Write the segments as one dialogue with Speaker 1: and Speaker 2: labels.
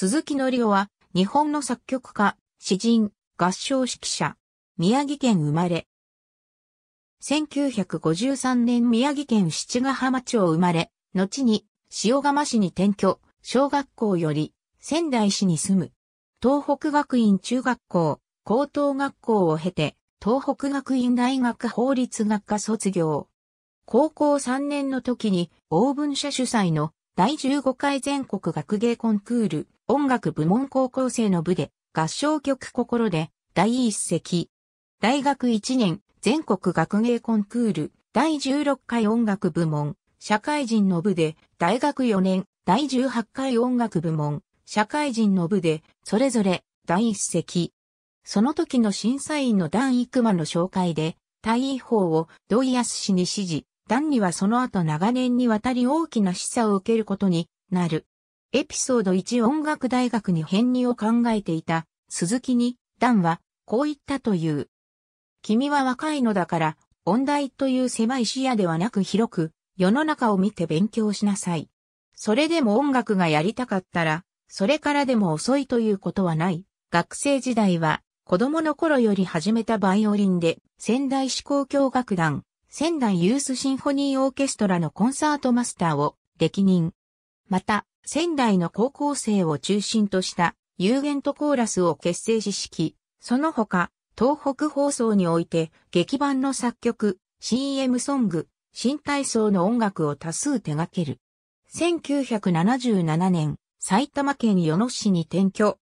Speaker 1: 鈴木り夫は、日本の作曲家、詩人、合唱指揮者、宮城県生まれ。1953年宮城県七ヶ浜町生まれ、後に塩釜市に転居、小学校より仙台市に住む。東北学院中学校、高等学校を経て、東北学院大学法律学科卒業。高校3年の時に、大文社主催の第15回全国学芸コンクール、音楽部門高校生の部で、合唱曲心で、第一席。大学1年、全国学芸コンクール、第16回音楽部門、社会人の部で、大学4年、第18回音楽部門、社会人の部で、それぞれ、第一席。その時の審査員の段育間の紹介で、大位法を土井康氏に指示、段にはその後長年にわたり大きな示唆を受けることになる。エピソード1音楽大学に編入を考えていた鈴木に、ダンはこう言ったという。君は若いのだから、音大という狭い視野ではなく広く、世の中を見て勉強しなさい。それでも音楽がやりたかったら、それからでも遅いということはない。学生時代は、子供の頃より始めたバイオリンで、仙台思考教楽団、仙台ユースシンフォニーオーケストラのコンサートマスターを、歴任。また、仙台の高校生を中心とした有限とコーラスを結成し式、その他、東北放送において劇版の作曲、CM ソング、新体操の音楽を多数手掛ける。1977年、埼玉県与野市に転居。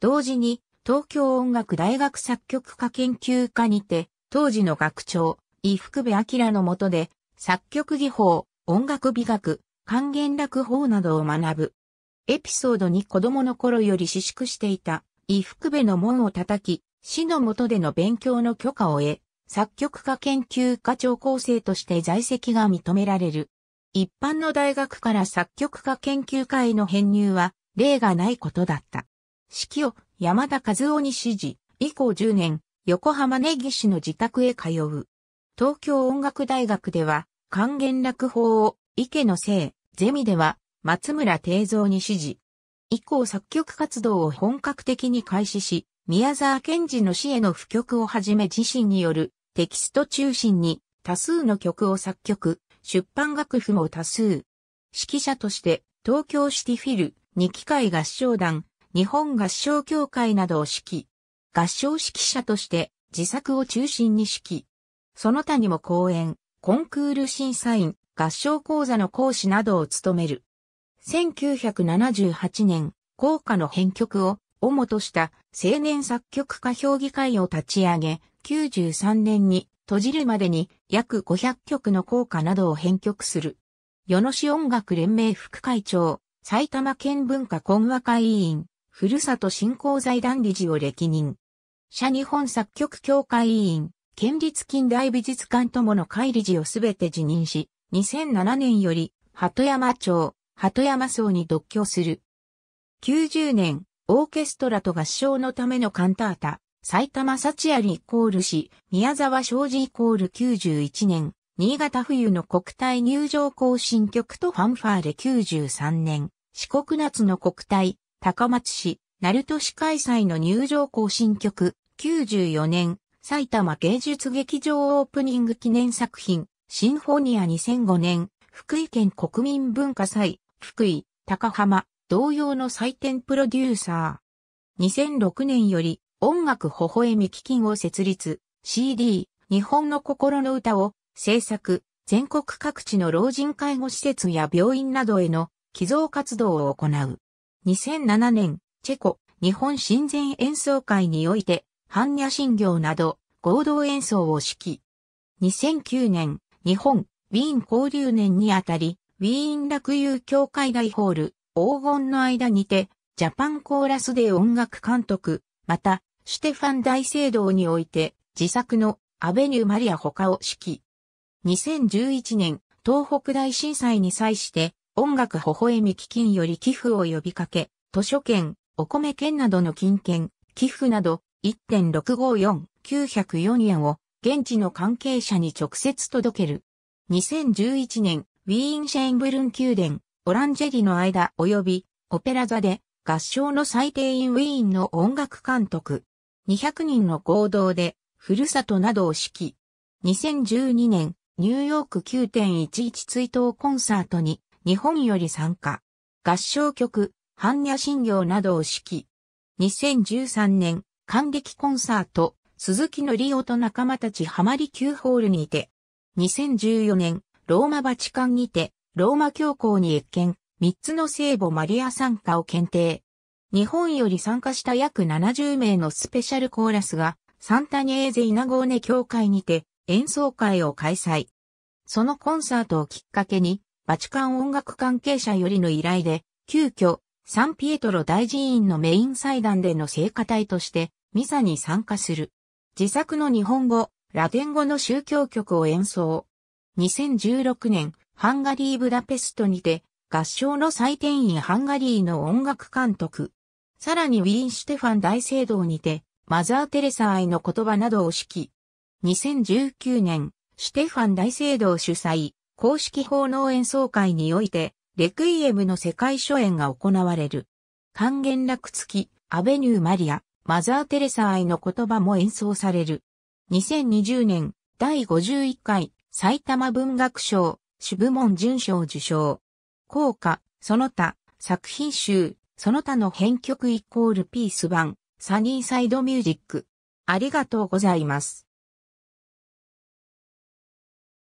Speaker 1: 同時に、東京音楽大学作曲家研究科にて、当時の学長、伊福部明のもとで、作曲技法、音楽美学、還元楽法などを学ぶ。エピソードに子供の頃より私縮していた、伊福部の門を叩き、死の下での勉強の許可を得、作曲家研究家長構成として在籍が認められる。一般の大学から作曲家研究会の編入は、例がないことだった。指揮を山田和夫に指示、以降10年、横浜根岸の自宅へ通う。東京音楽大学では、還元楽法を、池の生、ゼミでは松村定蔵に指示。以降作曲活動を本格的に開始し、宮沢賢治の詩への布曲をはじめ自身によるテキスト中心に多数の曲を作曲、出版楽譜も多数。指揮者として東京シティフィル、二機会合唱団、日本合唱協会などを指揮。合唱指揮者として自作を中心に指揮。その他にも講演、コンクール審査員、合唱講座の講師などを務める。1978年、校歌の編曲を主とした青年作曲家評議会を立ち上げ、93年に閉じるまでに約500曲の校歌などを編曲する。与野市音楽連盟副会長、埼玉県文化懇和会委員、ふるさと振興財団理事を歴任。社日本作曲協会委員、県立近代美術館友の会理事をすべて辞任し、2007年より、鳩山町、鳩山荘に独居する。90年、オーケストラと合唱のためのカンタータ、埼玉幸有イコール市、宮沢正治イコール91年、新潟冬の国体入場行進曲とファンファーレ93年、四国夏の国体、高松市、鳴門市開催の入場行進曲94年、埼玉芸術劇場オープニング記念作品、シンフォニア2005年、福井県国民文化祭、福井、高浜、同様の祭典プロデューサー。2006年より、音楽微笑み基金を設立、CD、日本の心の歌を、制作、全国各地の老人介護施設や病院などへの寄贈活動を行う。2007年、チェコ、日本親善演奏会において、般若心経など、合同演奏を指揮。2009年、日本、ウィーン交流年にあたり、ウィーン楽友協会大ホール、黄金の間にて、ジャパンコーラスで音楽監督、また、シュテファン大聖堂において、自作のアベニューマリア他を指揮。2011年、東北大震災に際して、音楽微笑み基金より寄付を呼びかけ、図書券、お米券などの金券、寄付など1.654904円を現地の関係者に直接届ける。2011年、ウィーン・シェーンブルン宮殿、オランジェリの間及び、オペラ座で、合唱の最低員ウィーンの音楽監督。200人の合同で、ふるさとなどを指揮。2012年、ニューヨーク9.11追悼コンサートに、日本より参加。合唱曲、般若心経などを指揮。2013年、感激コンサート、鈴木のリオと仲間たちハマリ9ホールにて、2014年、ローマバチカンにて、ローマ教皇に越見、3つの聖母マリア参加を検定。日本より参加した約70名のスペシャルコーラスが、サンタニエーゼイナゴーネ教会にて演奏会を開催。そのコンサートをきっかけに、バチカン音楽関係者よりの依頼で、急遽、サンピエトロ大寺院のメイン祭壇での聖歌隊として、ミサに参加する。自作の日本語、ラテン語の宗教曲を演奏。2016年、ハンガリー・ブダペストにて、合唱の祭典員ハンガリーの音楽監督。さらにウィーン・シュテファン大聖堂にて、マザー・テレサ愛の言葉などを指揮。2019年、シュテファン大聖堂主催、公式奉納演奏会において、レクイエムの世界初演が行われる。還元楽付き、アベニュー・マリア。マザー・テレサ愛の言葉も演奏される。2020年第51回埼玉文学賞主部門準賞受賞。効果、その他、作品集、その他の編曲イコールピース版、サニーサイドミュージック。ありがとうございます。